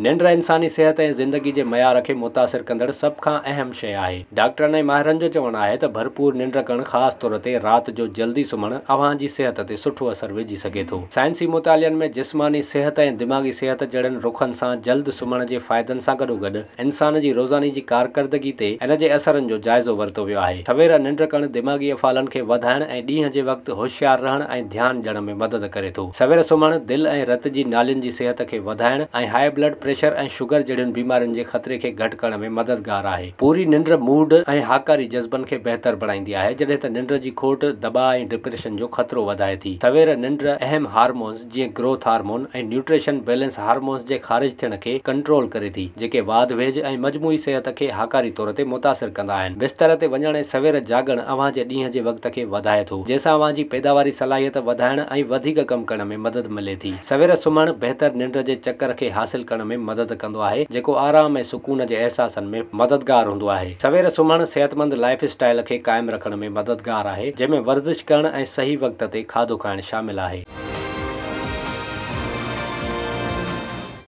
निंड इंसानी सिहत ऐं ज़िंदगी जे मयार खे मुतासिर कंदड़ सभु खां अहम शइ आहे डॉक्टरनि ऐं माहिरनि जो चवणु आहे त भरपूरु निंड करणु ख़ासि तौर ते राति जो जल्दी सुम्हणु अव्हां जी सिहत ते सुठो असरु विझी सघे थो साइंसी मुतालनि में जिस्मानी सिहत ऐं दिमाग़ी सिहत जहिड़नि रुखनि सां जल्द सुम्हण जे फ़ाइदनि सां गॾोगॾु इंसान जी रोज़ानी जी कारकर्दगी ते इन जे असरनि जो जाइज़ो वरितो वियो आहे सवेल निंड करणु दिमाग़ी फ़ालनि खे वधाइणु ऐं ॾींहं जे वक़्तु होशियार रहणु ऐं ध्यानु ॾियण में मदद करे थो सवेर सुम्हणु दिलि ऐं रत जी नालियुनि जी सिहत खे वधाइणु ऐं हाई ब्लड प्रेशर ऐं शुगर जहिड़ियुनि बीमारियुनि जे ख़तरे खे घटि करण में मददगार आहे पूरी निंड मूड ऐं हाकारी जज़्बनि खे बहितर बणाईंदी आहे जॾहिं त निंड जी खोट दॿा ऐं डिप्रेशन जो ख़तरो वधाए थी सवेर निंड अहम हार्मोन जीअं ग्रोथ हार्मोन ऐं न्यूट्रिशन बैलेंस हार्मोन्स जे ख़ारिज थियण खे कंट्रोल करे थी जेके वाद वेज ऐं मजमूई सिहत खे हाकारी तौर ते मुतासिर कंदा आहिनि बिस्तर ते वञण ऐं सवेर सवेल अव्हां जे ॾींहं जे वक़्त खे वधाए थो जंहिंसां अव्हां जी पैदावारी सलाहियत वधाइण ऐं वधीक कमु करण में मदद मिले थी सवेर सुम्हणु बहितर निंड जे चकर खे हासिल करण में मदद कंदो आहे जेको आराम ऐं सुकून जे अहसासनि में मददगार हूंदो आहे सवेल सुम्हणु सिहतमंद लाइफ स्टाइल खे क़ाइमु रखण में मददगार आहे जंहिं वर्ज़िश करणु ऐं सही वक़्त ते खाधो खाइणु शामिल आहे